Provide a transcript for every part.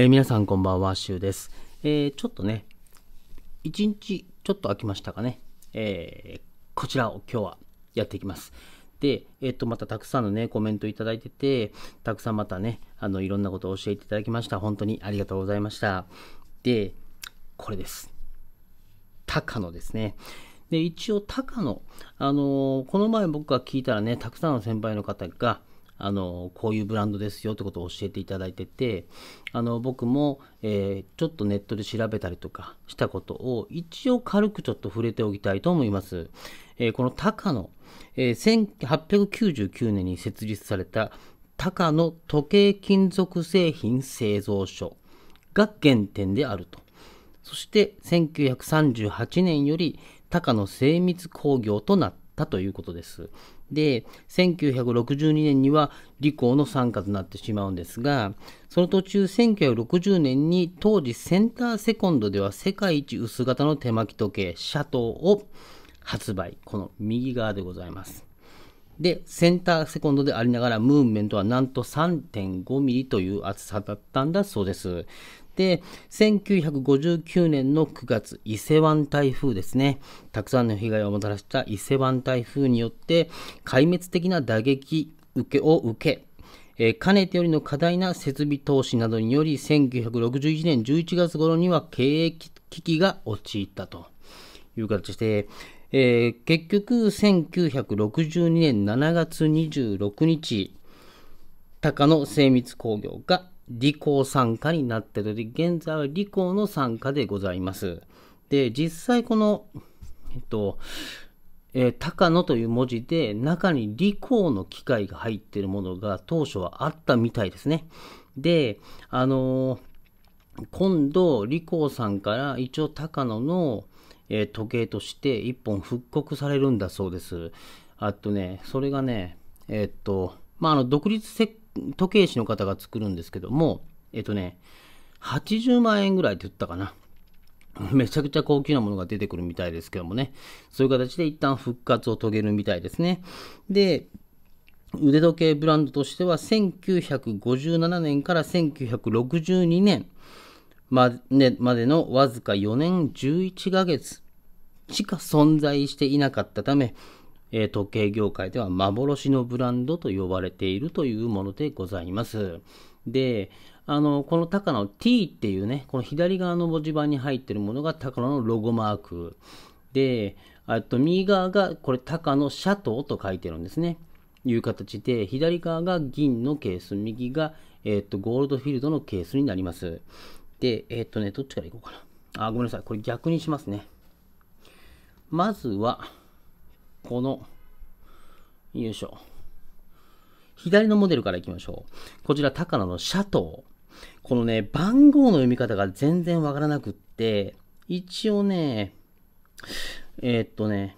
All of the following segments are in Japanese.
えー、皆さんこんばんは、しゅうです。えー、ちょっとね、一日ちょっと空きましたかね、えー、こちらを今日はやっていきます。で、えっ、と、またたくさんのね、コメントいただいてて、たくさんまたね、あの、いろんなことを教えていただきました。本当にありがとうございました。で、これです。高野ですね。で、一応高野、あのこの前僕が聞いたらね、たくさんの先輩の方が、あのこういうブランドですよってことを教えていただいててあの僕も、えー、ちょっとネットで調べたりとかしたことを一応軽くちょっと触れておきたいと思います。えー、この高野、えー、1899年に設立された高野時計金属製品製造所が原点であると。そして1938年より高野精密工業となったということです。で、1962年には理工の参加となってしまうんですが、その途中1960年に当時センターセコンドでは世界一薄型の手巻き時計、シャトーを発売。この右側でございます。で、センターセコンドでありながら、ムーブメントはなんと3.5ミリという厚さだったんだそうです。で、1959年の9月、伊勢湾台風ですね。たくさんの被害をもたらした伊勢湾台風によって、壊滅的な打撃受けを受け、えー、かねてよりの過大な設備投資などにより、1961年11月頃には経営危機が陥ったという形で、えー、結局、1962年7月26日、高野精密工業が理工参加になってるで、現在は利コの参加でございます。で、実際この、えっと、えー、高野という文字で中にリコーの機械が入ってるものが当初はあったみたいですね。で、あのー、今度、リコーさんから一応高野の、えー、時計として1本復刻されるんだそうです。あとね、それがね、えっと、まあ、あの、独立設時計師の方が作るんですけども、えっとね、80万円ぐらいって言ったかな。めちゃくちゃ高級なものが出てくるみたいですけどもね。そういう形で一旦復活を遂げるみたいですね。で、腕時計ブランドとしては1957年から1962年までのわずか4年11ヶ月しか存在していなかったため、え時計業界では幻のブランドと呼ばれているというものでございます。で、あの、この高野 T っていうね、この左側の文字盤に入ってるものが高野のロゴマーク。で、あと右側がこれ高野シャトーと書いてるんですね。いう形で、左側が銀のケース、右が、えっ、ー、と、ゴールドフィールドのケースになります。で、えっ、ー、とね、どっちからいこうかな。あ、ごめんなさい。これ逆にしますね。まずは、この、よいしょ。左のモデルからいきましょう。こちら、高野のシャトー。このね、番号の読み方が全然わからなくって、一応ね、えー、っとね、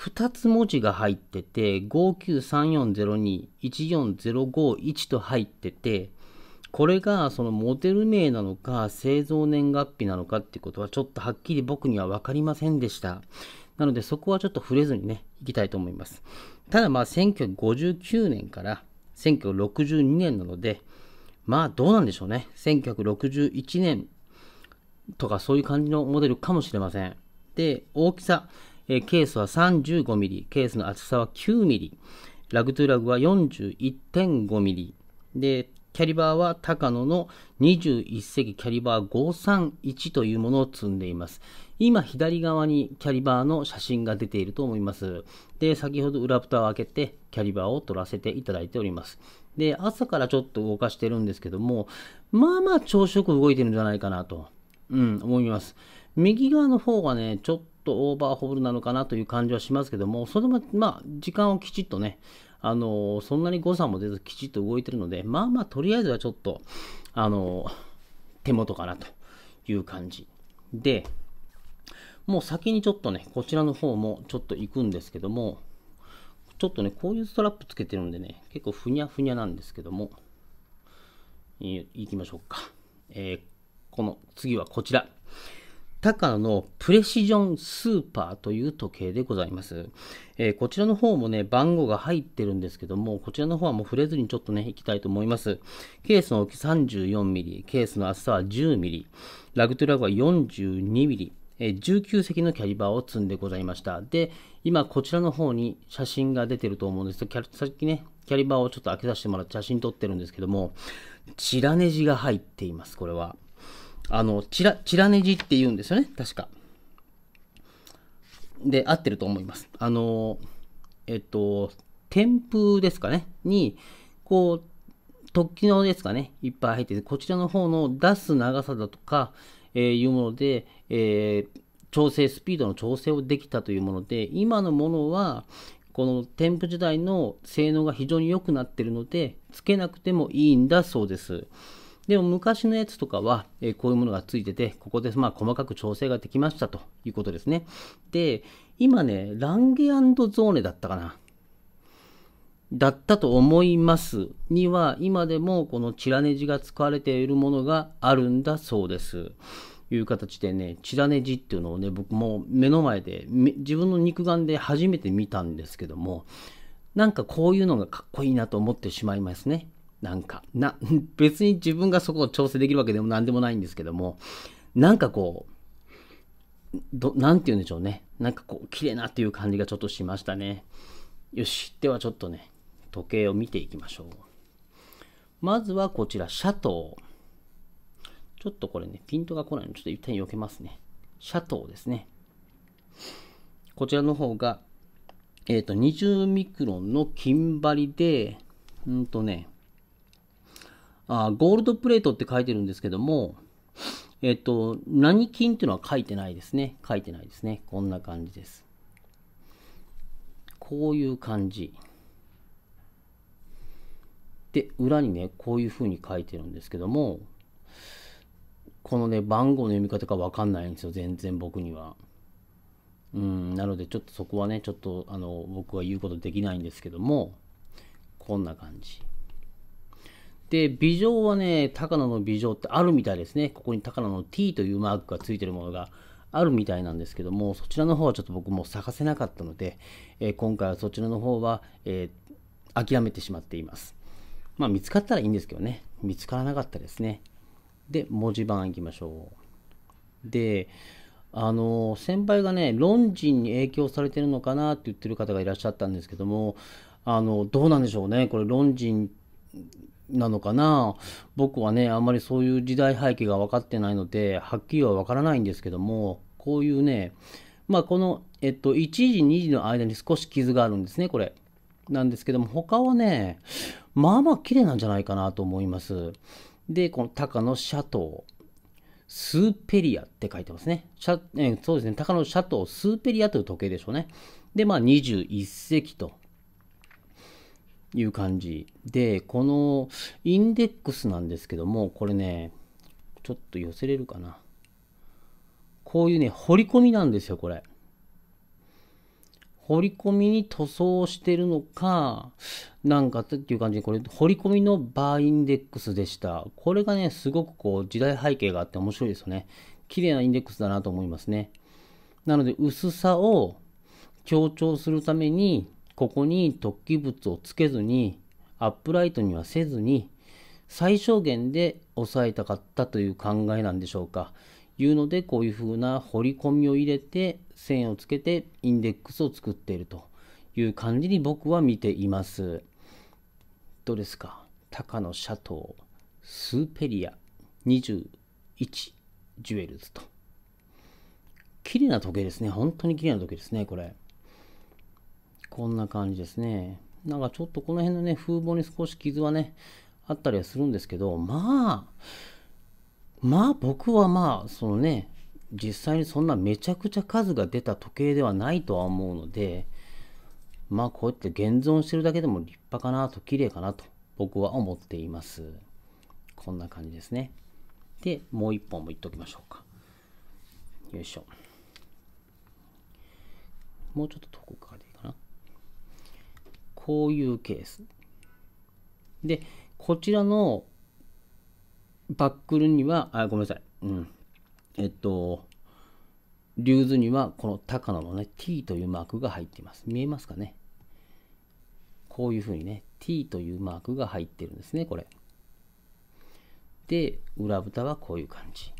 2つ文字が入ってて、59340214051と入ってて、これがそのモデル名なのか製造年月日なのかってことはちょっとはっきり僕には分かりませんでした。なのでそこはちょっと触れずにね、いきたいと思います。ただまあ1959年から1962年なので、まあどうなんでしょうね。1961年とかそういう感じのモデルかもしれません。で、大きさ、えー、ケースは 35mm、ケースの厚さは 9mm、ラグトゥラグは 41.5mm、で、キャリバーは高野の21世紀キャリバー531というものを積んでいます。今左側にキャリバーの写真が出ていると思います。で、先ほど裏蓋を開けてキャリバーを取らせていただいております。で、朝からちょっと動かしてるんですけども、まあまあ調子よく動いてるんじゃないかなと、うん、思います。右側の方がね、ちょっとオーバーホールなのかなという感じはしますけども、それも、まあ、時間をきちっとね、あのそんなに誤差も出ずきちっと動いてるので、まあまあ、とりあえずはちょっと、あの手元かなという感じ。で、もう先にちょっとね、こちらの方もちょっと行くんですけども、ちょっとね、こういうストラップつけてるんでね、結構ふにゃふにゃなんですけども、行きましょうか。えー、この次はこちら。タカのプレシジョンスーパーという時計でございます、えー、こちらの方もね、番号が入ってるんですけども、こちらの方はもう触れずにちょっとね、行きたいと思います。ケースの大きさ 34mm、ケースの厚さは 10mm、ラグトゥラグは 42mm、19隻のキャリバーを積んでございました。で、今こちらの方に写真が出てると思うんですけど、さっきね、キャリバーをちょっと開けさせてもらって写真撮ってるんですけども、チラネジが入っています、これは。あの、チラ、チラネジって言うんですよね、確か。で、合ってると思います。あの、えっと、天風ですかね、に、こう、突起のですかね、いっぱい入ってて、こちらの方の出す長さだとか、えー、いうもので、えー、調整、スピードの調整をできたというもので、今のものは、この添付時代の性能が非常に良くなってるので、つけなくてもいいんだそうです。でも昔のやつとかは、えー、こういうものがついてて、ここでまあ細かく調整ができましたということですね。で、今ね、ランゲゾーネだったかな。だったと思いますには今でもこのチラネジが使われているものがあるんだそうです。いう形でね、チラネジっていうのをね、僕も目の前で自分の肉眼で初めて見たんですけども、なんかこういうのがかっこいいなと思ってしまいますね。なんか、な、別に自分がそこを調整できるわけでも何でもないんですけども、なんかこう、ど、なんて言うんでしょうね。なんかこう、綺麗なっていう感じがちょっとしましたね。よし。ではちょっとね、時計を見ていきましょう。まずはこちら、シャトー。ちょっとこれね、ピントが来ないので、ちょっと一旦避けますね。シャトーですね。こちらの方が、えっ、ー、と、20ミクロンの金張りで、うんとね、あゴールドプレートって書いてるんですけども、えっ、ー、と、何金っていうのは書いてないですね。書いてないですね。こんな感じです。こういう感じ。で、裏にね、こういう風に書いてるんですけども、このね、番号の読み方がわかんないんですよ、全然僕には。うん、なので、ちょっとそこはね、ちょっと、あの、僕は言うことできないんですけども、こんな感じ。で、美女はね、高野の美女ってあるみたいですね。ここに高野の T というマークがついてるものがあるみたいなんですけども、そちらの方はちょっと僕も探せなかったので、えー、今回はそちらの方は、えー、諦めてしまっています。まあ、見つかったらいいんですけどね。見つからなかったですね。で、文字盤いきましょう。で、あの、先輩がね、論人に影響されてるのかなって言ってる方がいらっしゃったんですけども、あの、どうなんでしょうね。これ、論人なのかな僕はね、あんまりそういう時代背景が分かってないので、はっきりは分からないんですけども、こういうね、まあ、この、えっと、1時、2時の間に少し傷があるんですね、これ。なんですけども、他はね、まあまあ綺麗なんじゃないかなと思います。で、この高のシャトー。スーペリアって書いてますね。シャえそうですね。高野シャトー、スーペリアという時計でしょうね。で、まあ21世紀という感じ。で、このインデックスなんですけども、これね、ちょっと寄せれるかな。こういうね、彫り込みなんですよ、これ。彫り込みに塗装してるのか、なんかっていう感じで、これ、彫り込みのバーインデックスでした。これがね、すごくこう、時代背景があって面白いですよね。綺麗なインデックスだなと思いますね。なので、薄さを強調するために、ここに突起物をつけずに、アップライトにはせずに、最小限で抑えたかったという考えなんでしょうか。いうので、こういうふうな掘り込みを入れて、線をつけてインデックスを作っているという感じに僕は見ています。どうですか高野シャトー、スーペリア21ジュエルズと。綺麗な時計ですね。本当に綺麗な時計ですね、これ。こんな感じですね。なんかちょっとこの辺のね、風貌に少し傷はね、あったりはするんですけど、まあ、まあ僕はまあそのね実際にそんなめちゃくちゃ数が出た時計ではないとは思うのでまあこうやって現存してるだけでも立派かなと綺麗かなと僕は思っていますこんな感じですねでもう一本もいっときましょうかよいしょもうちょっと遠くからでいいかなこういうケースでこちらのバックルには、あ、ごめんなさい。うん。えっと、リューズにはこの高野のね、t というマークが入っています。見えますかねこういうふうにね、t というマークが入ってるんですね、これ。で、裏蓋はこういう感じ。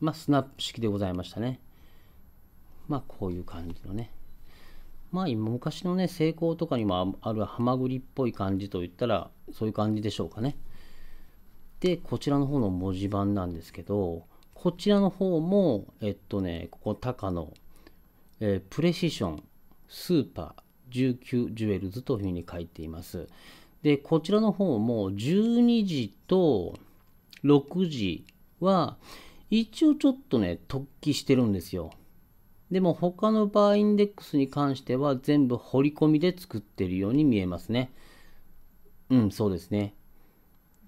まあ、スナップ式でございましたね。まあ、こういう感じのね。まあ今昔のね、成功とかにもあるハマグリっぽい感じといったら、そういう感じでしょうかね。で、こちらの方の文字盤なんですけど、こちらの方も、えっとね、ここ、タカの、えー、プレシション、スーパー、19ジュエルズというふうに書いています。で、こちらの方も12時と6時は、一応ちょっとね、突起してるんですよ。でも他のバーインデックスに関しては全部掘り込みで作ってるように見えますね。うん、そうですね。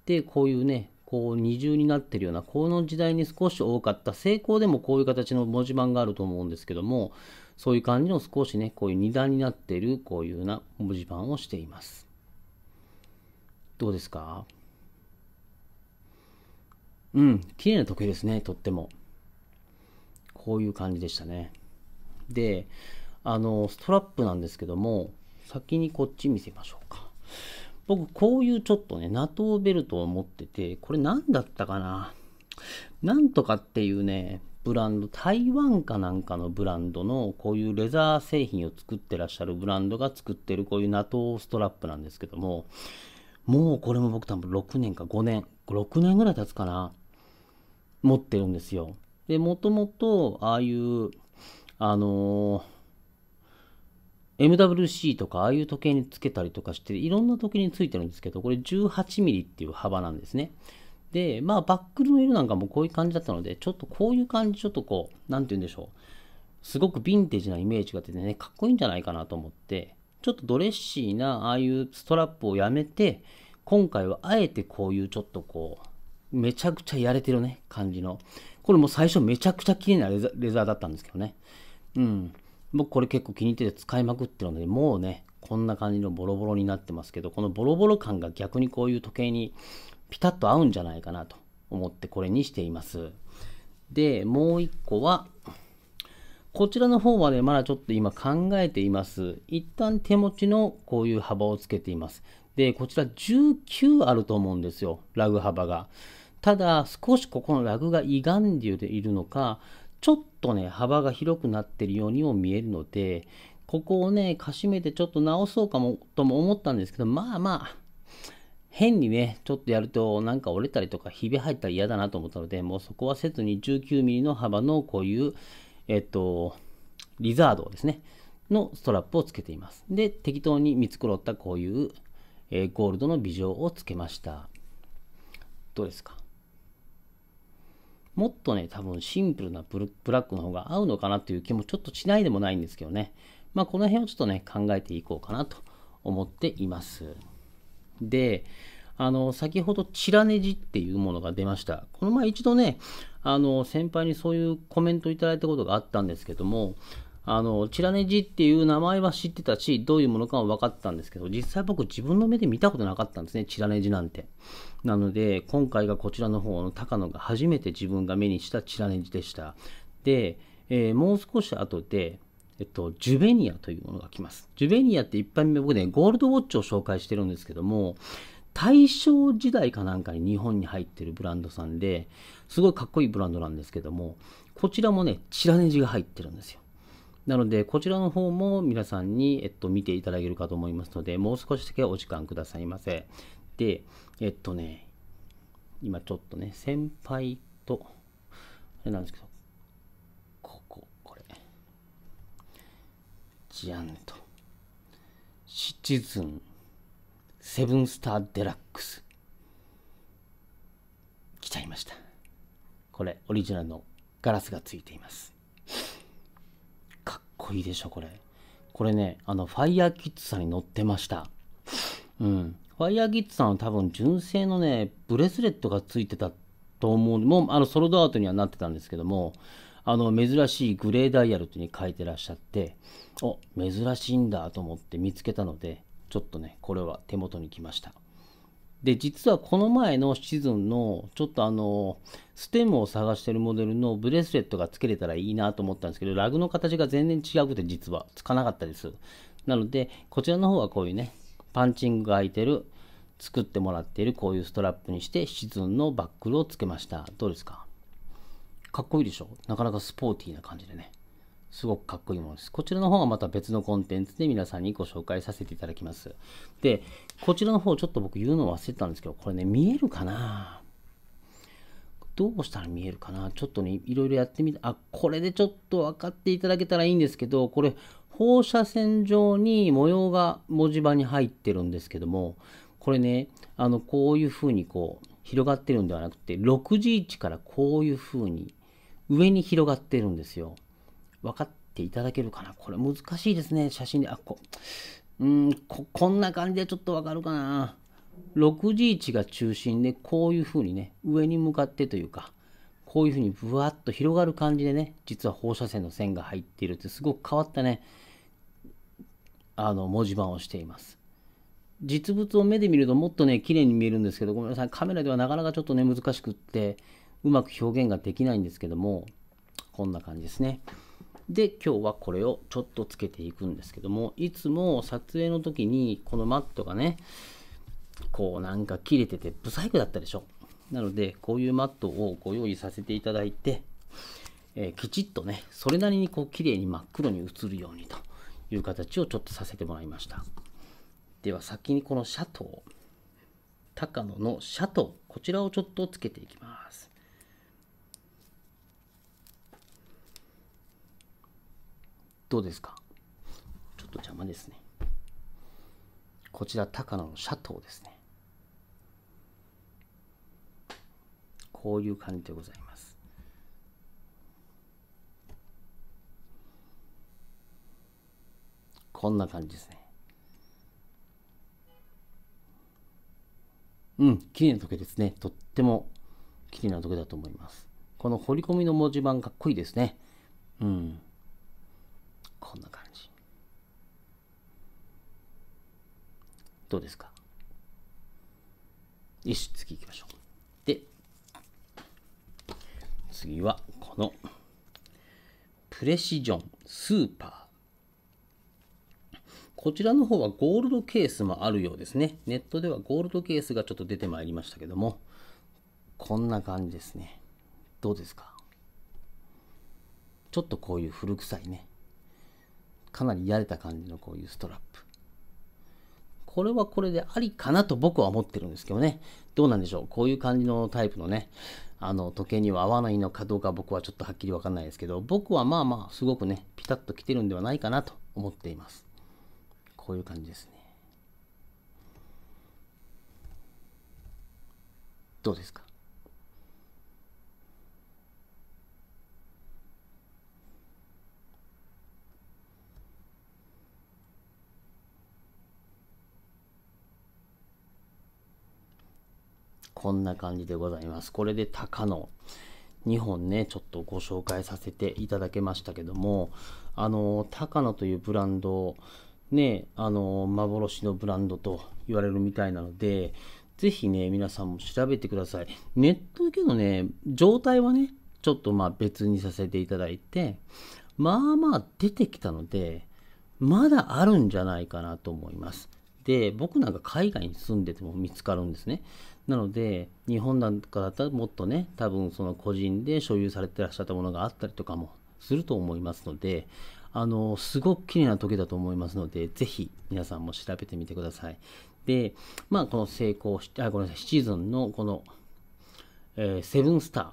で、こういうね、こう二重になってるような、この時代に少し多かった、成功でもこういう形の文字盤があると思うんですけども、そういう感じの少しね、こういう二段になってる、こういうような文字盤をしています。どうですかうん、綺麗な時計ですね、とっても。こういう感じでしたね。で、あの、ストラップなんですけども、先にこっち見せましょうか。僕、こういうちょっとね、NATO ベルトを持ってて、これ何だったかななんとかっていうね、ブランド、台湾かなんかのブランドの、こういうレザー製品を作ってらっしゃるブランドが作ってる、こういう NATO ストラップなんですけども、もうこれも僕多分6年か5年、6年ぐらい経つかな、持ってるんですよ。で、もともと、ああいうあのー、MWC とかああいう時計につけたりとかしていろんな時計についてるんですけどこれ 18mm っていう幅なんですねでまあバックルの色なんかもこういう感じだったのでちょっとこういう感じちょっとこう何て言うんでしょうすごくヴィンテージなイメージが出てねかっこいいんじゃないかなと思ってちょっとドレッシーなああいうストラップをやめて今回はあえてこういうちょっとこうめちゃくちゃやれてるね感じのこれも最初めちゃくちゃ綺麗なレザーだったんですけどねうん。僕これ結構気に入ってて使いまくってるので、もうね、こんな感じのボロボロになってますけど、このボロボロ感が逆にこういう時計にピタッと合うんじゃないかなと思ってこれにしています。で、もう一個は、こちらの方はね、まだちょっと今考えています。一旦手持ちのこういう幅をつけています。で、こちら19あると思うんですよ、ラグ幅が。ただ、少しここのラグが歪んでいるのか、ちょっとね、幅が広くなってるようにも見えるので、ここをね、かしめてちょっと直そうかもとも思ったんですけど、まあまあ、変にね、ちょっとやるとなんか折れたりとか、ひび入ったら嫌だなと思ったので、もうそこはせずに 19mm の幅のこういう、えっと、リザードですね、のストラップをつけています。で、適当に見繕ったこういう、えー、ゴールドのビジョンをつけました。どうですかもっとね、多分シンプルなブラックの方が合うのかなという気もちょっとしないでもないんですけどね。まあ、この辺をちょっとね、考えていこうかなと思っています。で、あの、先ほど、チラネジっていうものが出ました。この前一度ね、あの、先輩にそういうコメントいただいたことがあったんですけども、あの、チラネジっていう名前は知ってたし、どういうものかは分かったんですけど、実際僕自分の目で見たことなかったんですね、チラネジなんて。なので、今回がこちらの方の高野が初めて自分が目にしたチラネジでした。で、えー、もう少し後で、えっと、ジュベニアというものが来ます。ジュベニアって一般目僕ね、ゴールドウォッチを紹介してるんですけども、大正時代かなんかに日本に入ってるブランドさんで、すごいかっこいいブランドなんですけども、こちらもね、チラネジが入ってるんですよ。なので、こちらの方も皆さんに、えっと、見ていただけるかと思いますので、もう少しだけお時間くださいませ。で、えっとね、今ちょっとね、先輩と、あれなんですけど、ここ、これ、ジアンと、シチズン、セブンスターデラックス、来ちゃいました。これ、オリジナルのガラスがついています。こいいでしょ、これ。これね、あの、ファイヤーキッズさんに乗ってました。うん。ファイヤーキッズさんは多分、純正のね、ブレスレットが付いてたと思う。もう、あの、ソロドアウトにはなってたんですけども、あの、珍しいグレーダイヤルというに書いてらっしゃって、お、珍しいんだと思って見つけたので、ちょっとね、これは手元に来ました。で、実はこの前のシズンの、ちょっとあの、ステムを探してるモデルのブレスレットが付けれたらいいなと思ったんですけど、ラグの形が全然違くて実はつかなかったです。なので、こちらの方はこういうね、パンチングが空いてる、作ってもらっているこういうストラップにして、シズンのバックルを付けました。どうですかかっこいいでしょなかなかスポーティーな感じでね。すごくかっこいいものです。こちらの方はまた別のコンテンツで皆さんにご紹介させていただきます。で、こちらの方ちょっと僕言うの忘れてたんですけど、これね、見えるかなどうしたら見えるかなちょっとね、いろいろやってみた。あ、これでちょっと分かっていただけたらいいんですけど、これ、放射線状に模様が文字盤に入ってるんですけども、これね、あの、こういう風にこう、広がってるんではなくて、6時位置からこういう風に上に広がってるんですよ。分かっていただけるかな。これ難しいですね、写真で。あ、こ、うんこ、こんな感じでちょっと分かるかな。6G 置が中心で、こういうふうにね、上に向かってというか、こういうふうにぶわっと広がる感じでね、実は放射線の線が入っているって、すごく変わったね、あの、文字盤をしています。実物を目で見るともっとね、綺麗に見えるんですけど、ごめんなさい、カメラではなかなかちょっとね、難しくって、うまく表現ができないんですけども、こんな感じですね。で今日はこれをちょっとつけていくんですけどもいつも撮影の時にこのマットがねこうなんか切れてて不細工だったでしょなのでこういうマットをご用意させていただいて、えー、きちっとねそれなりにこう綺麗に真っ黒に映るようにという形をちょっとさせてもらいましたでは先にこのシャトー高野のシャトーこちらをちょっとつけていきますどうですかちょっと邪魔ですね。こちら高野のシャトーですね。こういう感じでございます。こんな感じですね。うん、綺麗な時計ですね。とっても綺麗な時計だと思います。この彫り込みの文字盤かっこいいですね。うん。どうですかよし、次行きましょう。で、次はこの、プレシジョンスーパー。こちらの方はゴールドケースもあるようですね。ネットではゴールドケースがちょっと出てまいりましたけども、こんな感じですね。どうですかちょっとこういう古臭いね。かなりやれた感じのこういうストラップ。これはこれでありかなと僕は思ってるんですけどね。どうなんでしょう。こういう感じのタイプのね、あの、時計には合わないのかどうか僕はちょっとはっきりわかんないですけど、僕はまあまあ、すごくね、ピタッと来てるんではないかなと思っています。こういう感じですね。どうですかこんな感じでございます。これで高野。2本ね、ちょっとご紹介させていただけましたけども、あの、高野というブランド、ね、あの、幻のブランドと言われるみたいなので、ぜひね、皆さんも調べてください。ネットだけどね、状態はね、ちょっとまあ別にさせていただいて、まあまあ出てきたので、まだあるんじゃないかなと思います。で、僕なんか海外に住んでても見つかるんですね。なので、日本なんかだったらもっとね、多分その個人で所有されてらっしゃったものがあったりとかもすると思いますので、あの、すごく綺麗な時だと思いますので、ぜひ皆さんも調べてみてください。で、まあ、この成功し、あ、ごめんなさい、シチズンのこの、えー、セブンスター、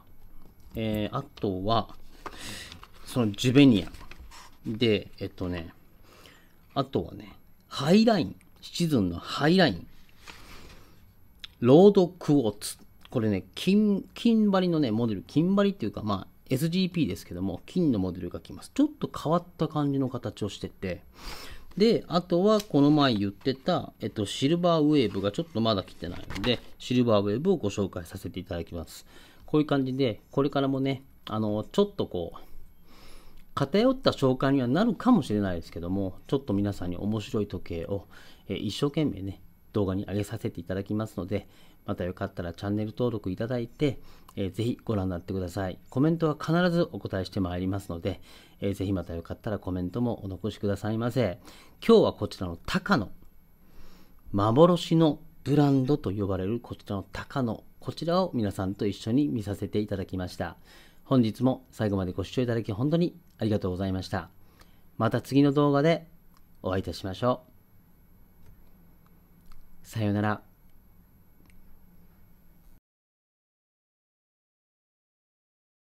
えー、あとは、そのジュベニア。で、えっとね、あとはね、ハイライン、シチズンのハイライン。ロードクォーツ。これね、金、金張りのね、モデル、金張りっていうか、まあ、SGP ですけども、金のモデルが来ます。ちょっと変わった感じの形をしてて、で、あとはこの前言ってた、えっと、シルバーウェーブがちょっとまだ来てないので、シルバーウェーブをご紹介させていただきます。こういう感じで、これからもね、あの、ちょっとこう、偏った紹介にはなるかもしれないですけども、ちょっと皆さんに面白い時計を、え一生懸命ね、動画に上げさせていただきますので、またよかったらチャンネル登録いただいて、えー、ぜひご覧になってください。コメントは必ずお答えしてまいりますので、えー、ぜひまたよかったらコメントもお残しくださいませ。今日はこちらの高野。幻のブランドと呼ばれるこちらの高野。こちらを皆さんと一緒に見させていただきました。本日も最後までご視聴いただき本当にありがとうございました。また次の動画でお会いいたしましょう。さようなら。